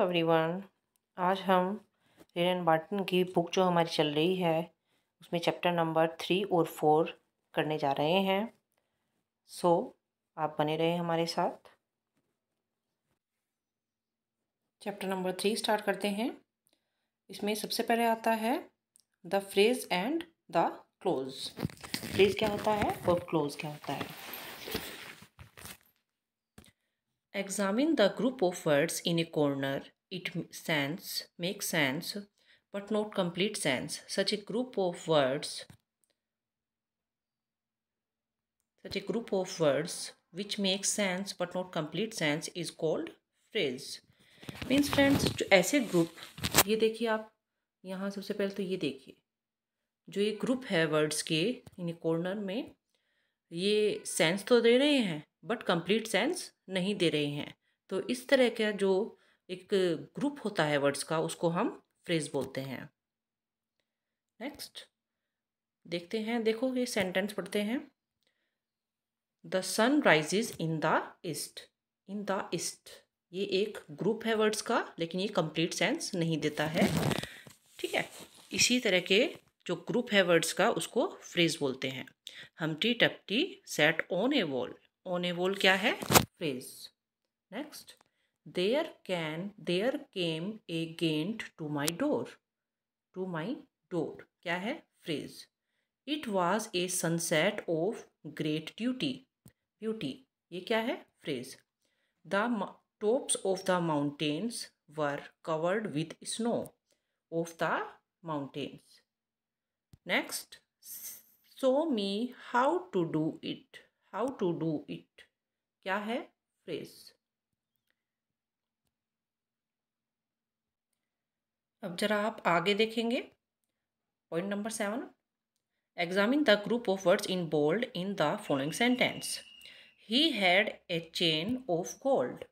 Every everyone आज हम Wren and Martin की बुक जो हमारी चल रही है उसमें चैप्टर नंबर थ्री और फोर करने जा रहे हैं सो so, आप बने रहे हमारे साथ चैप्टर नंबर थ्री स्टार्ट करते हैं इसमें सबसे पहले आता है the phrase and the clause फ्रेज क्या होता है और क्लोज क्या होता है Examine the group of words in a corner. It sense, makes sense, but not complete sense. Such a group of words, such a group of words which makes sense but not complete sense is called phrase. Means friends जो ऐसे group ये देखिए आप यहाँ सबसे पहले तो ये देखिए जो ये ग्रुप है वर्ड्स के इन कॉर्नर में ये सेंस तो दे रहे हैं बट कंप्लीट सेंस नहीं दे रहे हैं तो इस तरह का जो एक ग्रुप होता है वर्ड्स का उसको हम फ्रेज बोलते हैं नेक्स्ट देखते हैं देखो ये सेंटेंस पढ़ते हैं the sun rises in the east in the east ये एक ग्रुप है वर्ड्स का लेकिन ये कंप्लीट सेंस नहीं देता है ठीक है इसी तरह के जो ग्रुप है वर्ड्स का उसको फ्रेज बोलते हैं हम टी Dumpty sat on a wall on a wall क्या है phrase. Next, there can, there came a gent to my door. To my door. क्या है phrase? It was a sunset of great duty. Beauty. ये क्या है phrase? The tops of the mountains were covered with snow. Of the mountains. Next, show me how to do it. How to do it. क्या है phrase अब जरा आप आगे देखेंगे point number seven examine the group of words in bold in the following sentence he had a chain of gold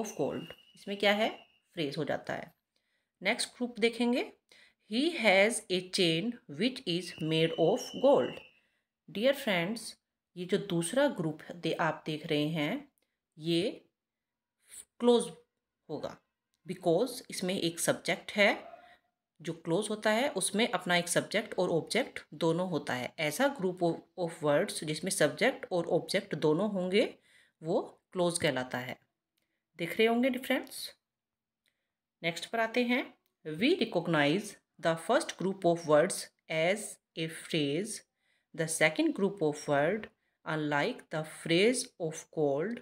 of gold इसमें क्या है फ्रेज हो जाता है नेक्स्ट ग्रुप देखेंगे he has a chain which is made of gold dear friends ये जो दूसरा ग्रुप दे आप देख रहे हैं ये क्लोज होगा बिकॉज इसमें एक सब्जेक्ट है जो क्लोज होता है उसमें अपना एक सब्जेक्ट और ऑब्जेक्ट दोनों होता है ऐसा ग्रुप ऑफ वर्ड्स जिसमें सब्जेक्ट और ऑब्जेक्ट दोनों होंगे वो क्लोज कहलाता है देख रहे होंगे डिफरेंस नेक्स्ट पर आते हैं we recognise the first group of words as a phrase the second group of word unlike the phrase of cold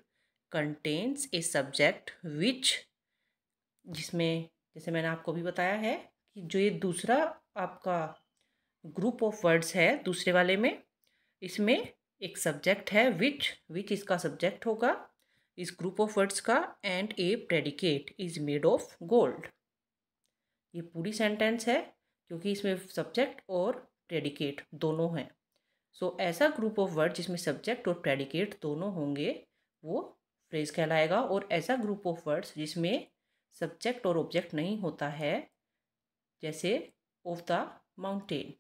contains a subject which जिसमें जैसे मैंने आपको भी बताया है कि जो ये दूसरा आपका ग्रुप ऑफ वर्ड्स है दूसरे वाले में इसमें एक सब्जेक्ट है विच विच इसका सब्जेक्ट होगा इस ग्रुप ऑफ वर्ड्स का and a predicate is made of gold ये पूरी सेंटेंस है क्योंकि इसमें सब्जेक्ट और प्रेडिकेट दोनों हैं सो so, ऐसा ग्रुप ऑफ वर्ड जिसमें सब्जेक्ट और प्रेडिकेट दोनों होंगे वो फ्रेज कहलाएगा और ऐसा ग्रुप ऑफ वर्ड्स जिसमें सब्जेक्ट और ऑब्जेक्ट नहीं होता है जैसे ऑफ द माउंटेन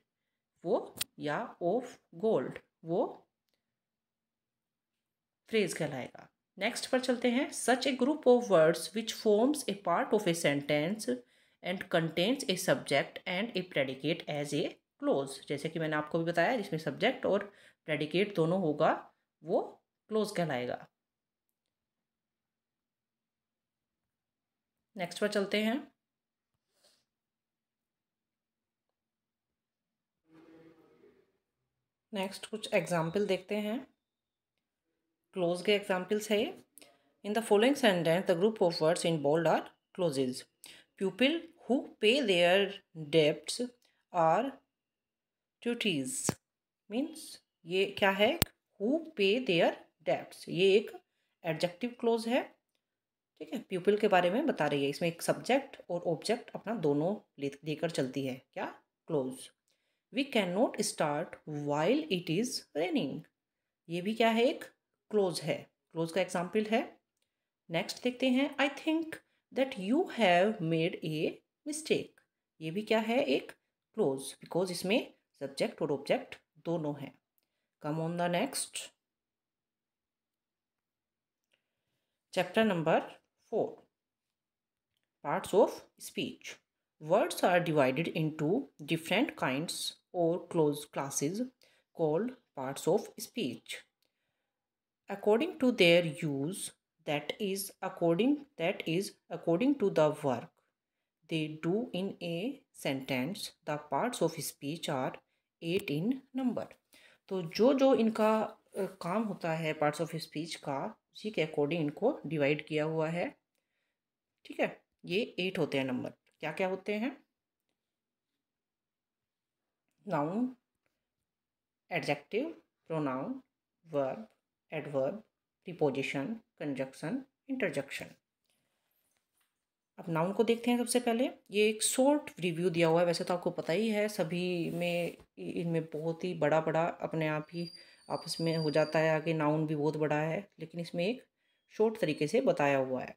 वो या ऑफ गोल्ड वो फ्रेज कहलाएगा नेक्स्ट पर चलते हैं such a group of words which forms a part of a sentence and contents a subject and a predicate as a clause जैसे कि मैंने आपको भी बताया जिसमें सब्जेक्ट और प्रेडिकेट दोनों होगा वो क्लोज कहलाएगा नेक्स्ट पर चलते हैं नेक्स्ट कुछ एग्जाम्पल देखते हैं क्लोज के एग्जाम्पल्स है in the following sentence the group of words in bold are clauses people who pay their डेप्ट आर ड्यूटीज मीन्स ये क्या है हु पे देयर डेप्स ये एक एडजेक्टिव क्लोज है ठीक है पीपल के बारे में बता रही है इसमें एक सब्जेक्ट और ऑब्जेक्ट अपना दोनों ले देकर चलती है क्या clause we can not start while it is raining ये भी क्या है एक क्लोज है क्लोज का एग्जाम्पल है नेक्स्ट देखते हैं I think that you have made a mistake ये भी क्या है एक क्लोज बिकॉज इसमें सब्जेक्ट और ऑब्जेक्ट दोनों हैं come on the next chapter number four parts of speech words are divided into different kinds or clause classes called parts of speech according to their use that is according that is according to the work they do in a sentence the parts of speech are eight in number तो जो जो इनका काम होता है parts of speech का उसी के अकॉर्डिंग इनको डिवाइड किया हुआ है ठीक है ये एट होते हैं नंबर क्या क्या होते हैं noun adjective pronoun verb adverb preposition conjunction interjection अब नाउन को देखते हैं सबसे पहले ये एक शॉर्ट रिव्यू दिया हुआ है वैसे तो आपको पता ही है सभी में इनमें बहुत ही बड़ा बड़ा अपने आप ही आपस में हो जाता है आगे नाउन भी बहुत बड़ा है लेकिन इसमें एक शॉर्ट तरीके से बताया हुआ है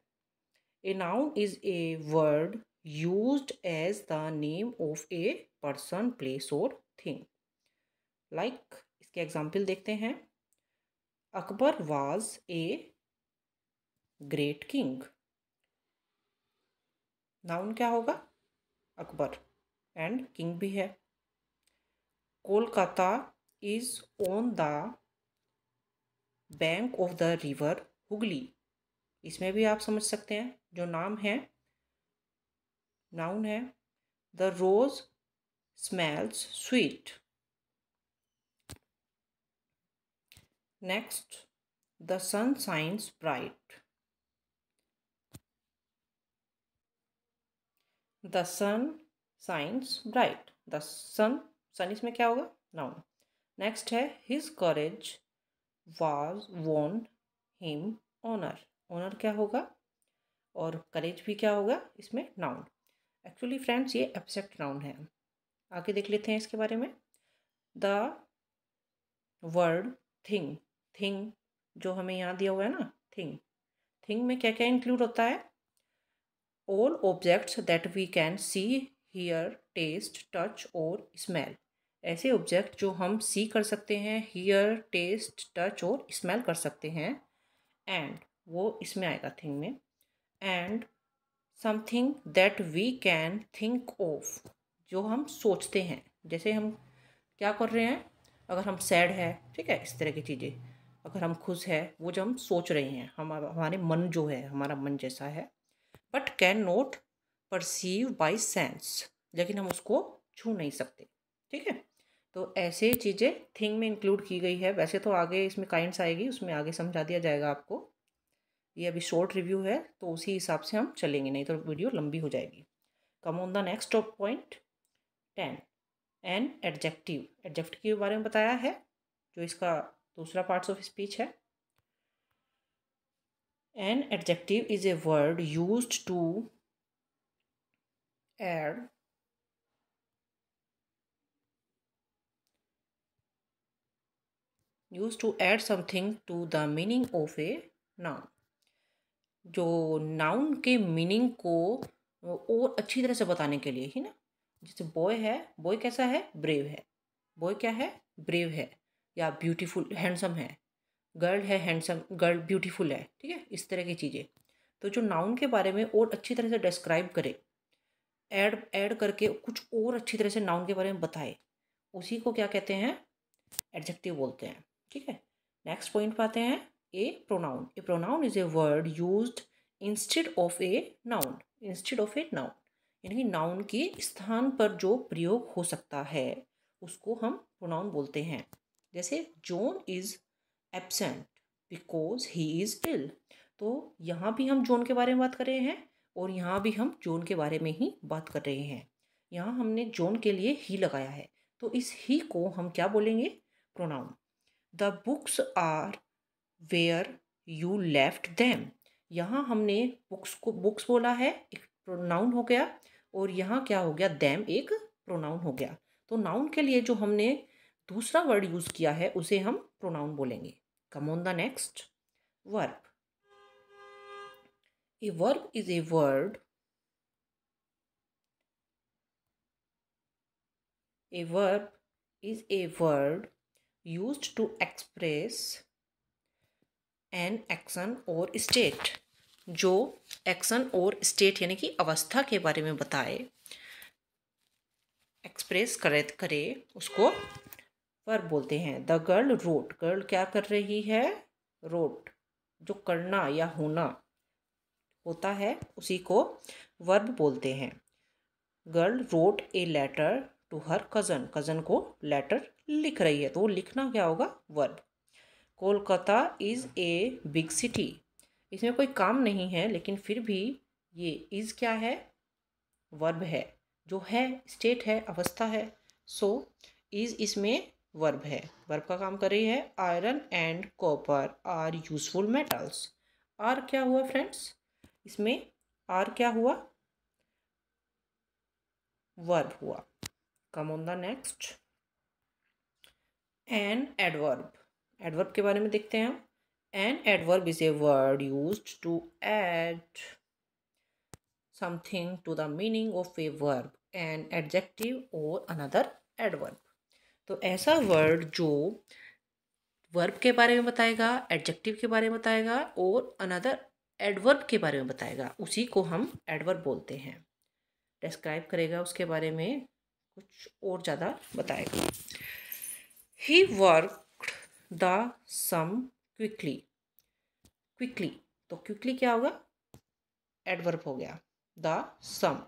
a noun is a word use as the name of a person place or thing like इसके एग्जाम्पल देखते हैं Akbar was a great king noun क्या होगा अकबर एंड किंग भी है Kolkata is on the bank of the river Hooghly इसमें भी आप समझ सकते हैं जो नाम है नाउन है the rose smells sweet next the sun shines bright the sun shines bright the sun sun इसमें क्या होगा नाउन नेक्स्ट है his courage was won him honour honour क्या होगा और करेज भी क्या होगा इसमें नाउन एक्चुअली फ्रेंड्स ये एब्सेक्ट नाउन है आगे देख लेते हैं इसके बारे में द वर्ड थिंग थिंग जो हमें यहाँ दिया हुआ है ना थिंग थिंग में क्या क्या इंक्लूड होता है all objects that we can see hear taste touch और smell ऐसे ऑब्जेक्ट जो हम सी कर सकते हैं हीयर टेस्ट टच और स्मेल कर सकते हैं एंड वो इसमें आएगा थिंग में and something that we can think of जो हम सोचते हैं जैसे हम क्या कर रहे हैं अगर हम सैड है ठीक है इस तरह की चीज़ें अगर हम खुश है वो जो हम सोच रहे हैं हम हमारे मन जो है हमारा मन जैसा है but can not perceive by sense लेकिन हम उसको छू नहीं सकते ठीक है तो ऐसे चीज़ें थिंग में इंक्लूड की गई है वैसे तो आगे इसमें काइंड्स आएगी उसमें आगे समझा दिया जाएगा आपको ये अभी शॉर्ट रिव्यू है तो उसी हिसाब से हम चलेंगे नहीं तो वीडियो लंबी हो जाएगी come on the next point ten an adjective adjective के बारे में बताया है जो इसका दूसरा पार्ट्स ऑफ स्पीच है An adjective is a word used to add used to add something to the meaning of a noun. जो नाउन के मीनिंग को और अच्छी तरह से बताने के लिए ही ना जैसे बॉय है बॉय कैसा है ब्रेव है बॉय क्या है ब्रेव है या ब्यूटीफुल हैंडसम है गर्ल है हैंडसम गर्ल ब्यूटीफुल है ठीक है इस तरह की चीज़ें तो जो नाउन के बारे में और अच्छी तरह से डिस्क्राइब करे ऐड ऐड करके कुछ और अच्छी तरह से नाउन के बारे में बताए उसी को क्या कहते हैं एडजेक्टिव बोलते हैं ठीक है नेक्स्ट पॉइंट पाते हैं a pronoun a pronoun is a word use instead of a noun instead of a noun यानी कि नाउन के स्थान पर जो प्रयोग हो सकता है उसको हम प्रोनाउन बोलते हैं जैसे John is absent because he is ill तो यहाँ भी हम जोन के बारे में बात कर रहे हैं और यहाँ भी हम जोन के बारे में ही बात कर रहे हैं यहाँ हमने जोन के लिए ही लगाया है तो इस ही को हम क्या बोलेंगे pronoun the books are where you left them यहाँ हमने बुक्स को बुक्स बोला है एक प्रोनाउन हो गया और यहाँ क्या हो गया दैम एक प्रोनाउन हो गया तो नाउन के लिए जो हमने दूसरा वर्ड यूज़ किया है उसे हम प्रोनाउन बोलेंगे Come on the next verb. A verb is a word. A verb is a word used to express an action or state. जो एक्शन और स्टेट यानी कि अवस्था के बारे में बताए एक्सप्रेस करे करे उसको वर्ब बोलते हैं द गर्ल रोट गर्ल क्या कर रही है रोट जो करना या होना होता है उसी को वर्ब बोलते हैं girl wrote a letter to her cousin cousin को लेटर लिख रही है तो वो लिखना क्या होगा verb Kolkata is a big city इसमें कोई काम नहीं है लेकिन फिर भी ये इज़ क्या है वर्ब है जो है स्टेट है अवस्था है सो so, इज़ इसमें वर्ब है वर्ब का काम कर रही है iron and copper are useful metals are क्या हुआ फ्रेंड्स इसमें आर क्या हुआ वर्ब हुआ come on the next an adverb adverb के बारे में देखते हैं हम an adverb is a word use to add something to the meaning of a verb an adjective और अनदर एडवर्ब तो ऐसा वर्ड जो वर्ब के बारे में बताएगा एडजेक्टिव के बारे में बताएगा और अनदर एडवर्ब के बारे में बताएगा उसी को हम एडवर्ब बोलते हैं डिस्क्राइब करेगा उसके बारे में कुछ और ज़्यादा बताएगा he work the sum quickly quickly तो क्विकली क्या होगा एडवर्ब हो गया द सम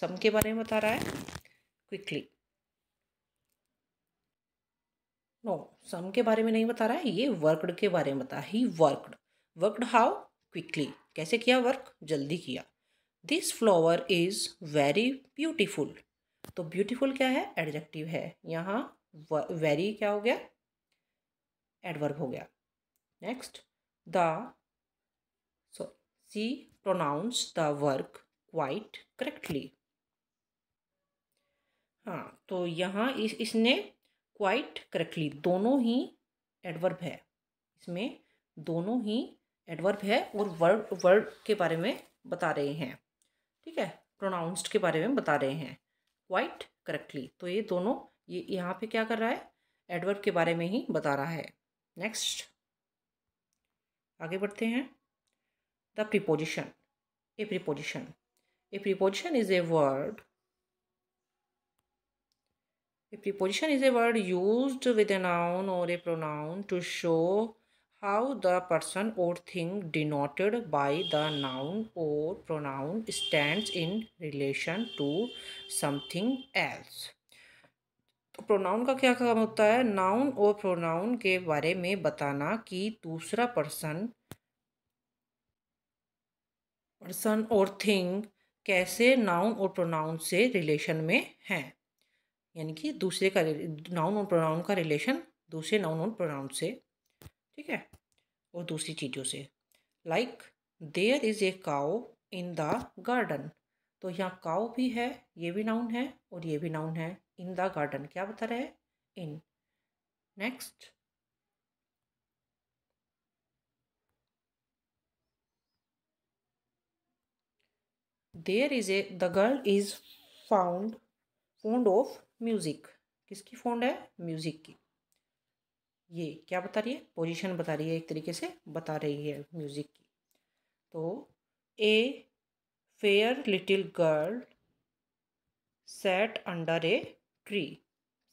सम के बारे में बता रहा है क्विकली नो सम के बारे में नहीं बता रहा है ये वर्कड के बारे में बता he worked worked how quickly कैसे किया वर्क जल्दी किया this flower is very beautiful तो ब्यूटीफुल क्या है एडजेक्टिव है यहाँ वेरी क्या हो गया एडवर्ब हो गया next the so she pronounce the work quite correctly हाँ तो यहाँ इस इसने क्वाइट करेक्टली दोनों ही एडवर्ब है इसमें दोनों ही एडवर्ब है और वर्ड वर्ड के बारे में बता रहे हैं ठीक है प्रोनाउंस्ड के बारे में बता रहे हैं क्वाइट करेक्टली तो ये दोनों ये यहाँ पे क्या कर रहा है एडवर्ब के बारे में ही बता रहा है नेक्स्ट आगे बढ़ते हैं the preposition a preposition a preposition is a word A preposition is a word used with a noun or a pronoun to show how the person or thing denoted by the noun or pronoun stands in relation to something else. तो pronoun का क्या काम होता है noun और pronoun के बारे में बताना कि दूसरा पर्सन पर्सन और थिंग कैसे नाउन और प्रोनाउन से रिलेशन में हैं यानी कि दूसरे का नाउन और प्रोनाउन का रिलेशन दूसरे नाउन और प्रोनाउन से ठीक है और दूसरी चीज़ों से like there is a cow in the garden तो यहाँ काओ भी है ये भी नाउन है और ये भी नाउन है इन द गार्डन क्या बता रहा है in next there is a the girl is found fond of music किसकी फोन है म्यूज़िक की ये क्या बता रही है पोजीशन बता रही है एक तरीके से बता रही है म्यूज़िक की तो a fair little girl sat under a tree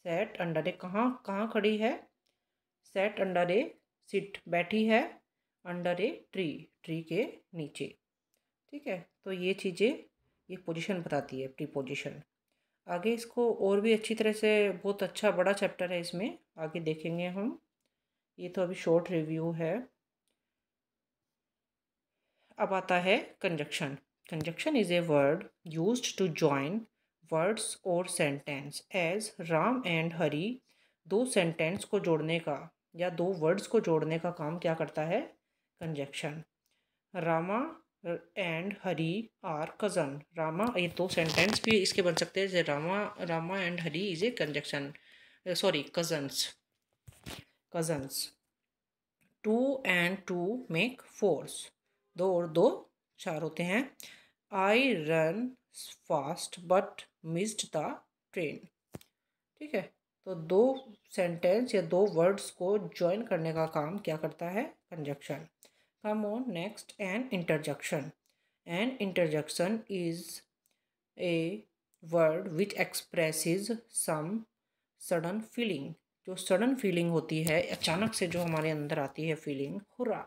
sat under a कहाँ कहाँ खड़ी है सेट अंडर ए सिट बैठी है अंडर ए ट्री ट्री के नीचे ठीक है तो ये चीज़ें ये पोजीशन बताती है प्री पोजीशन आगे इसको और भी अच्छी तरह से बहुत अच्छा बड़ा चैप्टर है इसमें आगे देखेंगे हम ये तो अभी शॉर्ट रिव्यू है अब आता है conjunction conjunction is a word use to join words और sentence as Ram and Hari दो सेंटेंस को जोड़ने का या दो वर्ड्स को जोड़ने का काम क्या करता है conjunction Rama and Hari are cousin Rama ये दो सेंटेंस भी इसके बन सकते हैं जैसे Rama Rama and Hari is a conjunction sorry cousins cousins two and two make four दो और दो चार होते हैं I run fast but missed the train ठीक है तो दो सेंटेंस या दो वर्ड्स को ज्वाइन करने का काम क्या करता है conjunction Come on, next, an interjection. An interjection is a word which expresses some sudden feeling जो सडन फीलिंग होती है अचानक से जो हमारे अंदर आती है feeling hurrah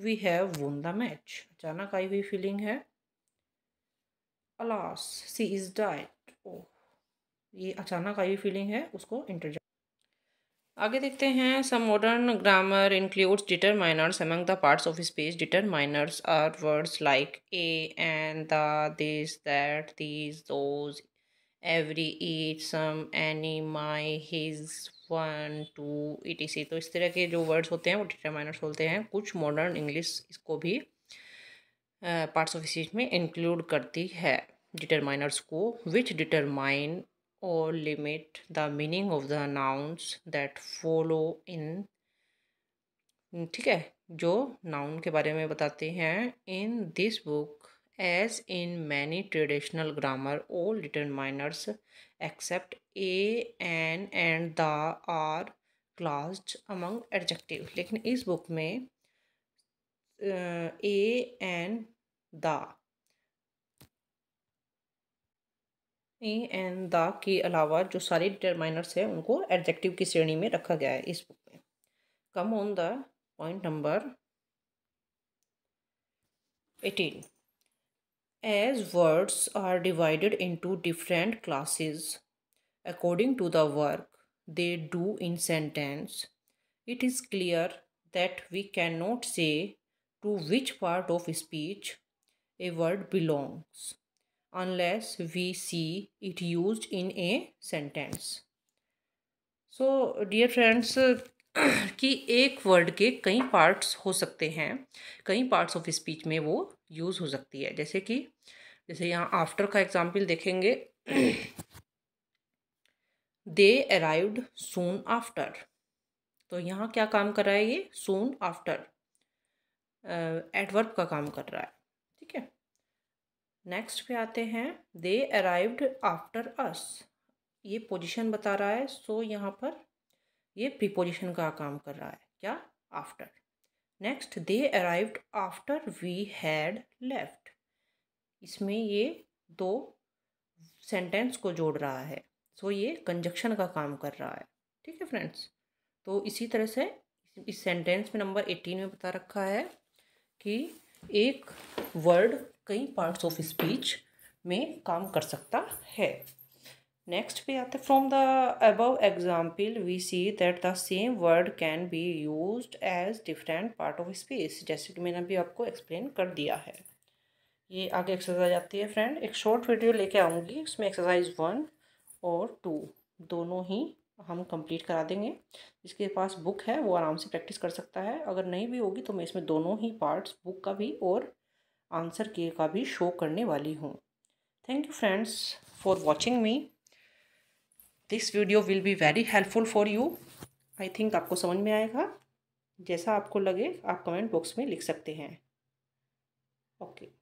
we have won the match अचानक आई हुई फीलिंग है alas she is dead oh ये अचानक आई हुई फीलिंग है उसको इंटरज आगे देखते हैं some modern grammar includes determiners among the parts of speech determiners are words like a and this that this those every each some any my his one two इट इसी तो इस तरह के जो वर्ड्स होते हैं वो डिटरमाइनर्स बोलते हैं कुछ मॉडर्न इंग्लिश इसको भी पार्ट्स ऑफ स्पीच में इंक्लूड करती है डिटरमाइनर्स को which determine or limit the meaning of the nouns that follow in ठीक है जो नाउन के बारे में बताते हैं in this book as in many traditional grammar all determiners except a an and the are classed among adjective लेकिन इस बुक में a an the and the के अलावा जो सारे डिटरमाइनर्स हैं उनको एडजेक्टिव की श्रेणी में रखा गया है इस बुक में come on the point number eighteen as words are divided into different classes according to the work they do in sentence it is clear that we can not say to which part of speech a word belongs unless we see it used in a sentence. So dear friends कि एक word के कई parts हो सकते हैं कई parts of speech में वो यूज़ हो सकती है जैसे कि जैसे यहाँ आफ्टर का एग्जाम्पल देखेंगे दे अराइव्ड सोन आफ्टर तो यहाँ क्या काम कर रहा है ये सोन आफ्टर एडवर्ब का काम कर रहा है नेक्स्ट पे आते हैं दे अराइव्ड आफ्टर अस ये पोजीशन बता रहा है सो so यहाँ पर ये प्रीपोजिशन का काम कर रहा है क्या after next they arrived after we had left इसमें ये दो सेंटेंस को जोड़ रहा है सो so ये कंजक्शन का काम कर रहा है ठीक है फ्रेंड्स तो इसी तरह से इस सेंटेंस में नंबर एटीन में बता रखा है कि एक वर्ड कई पार्ट्स ऑफ स्पीच में काम कर सकता है नेक्स्ट पे आते from the above example we see that the same word can be use as different part of speech जैसे कि मैंने अभी आपको एक्सप्लेन कर दिया है ये आगे एक्सरसाइज आती है फ्रेंड एक शॉर्ट वीडियो लेके आऊँगी उसमें एक्सरसाइज वन और टू दोनों ही हम कंप्लीट करा देंगे जिसके पास बुक है वो आराम से प्रैक्टिस कर सकता है अगर नहीं भी होगी तो मैं इसमें दोनों ही पार्ट्स बुक का भी और आंसर के का भी शो करने वाली हूँ thank you friends for watching me this video will be very helpful for you I think आपको समझ में आएगा जैसा आपको लगे आप कमेंट बॉक्स में लिख सकते हैं ओके okay.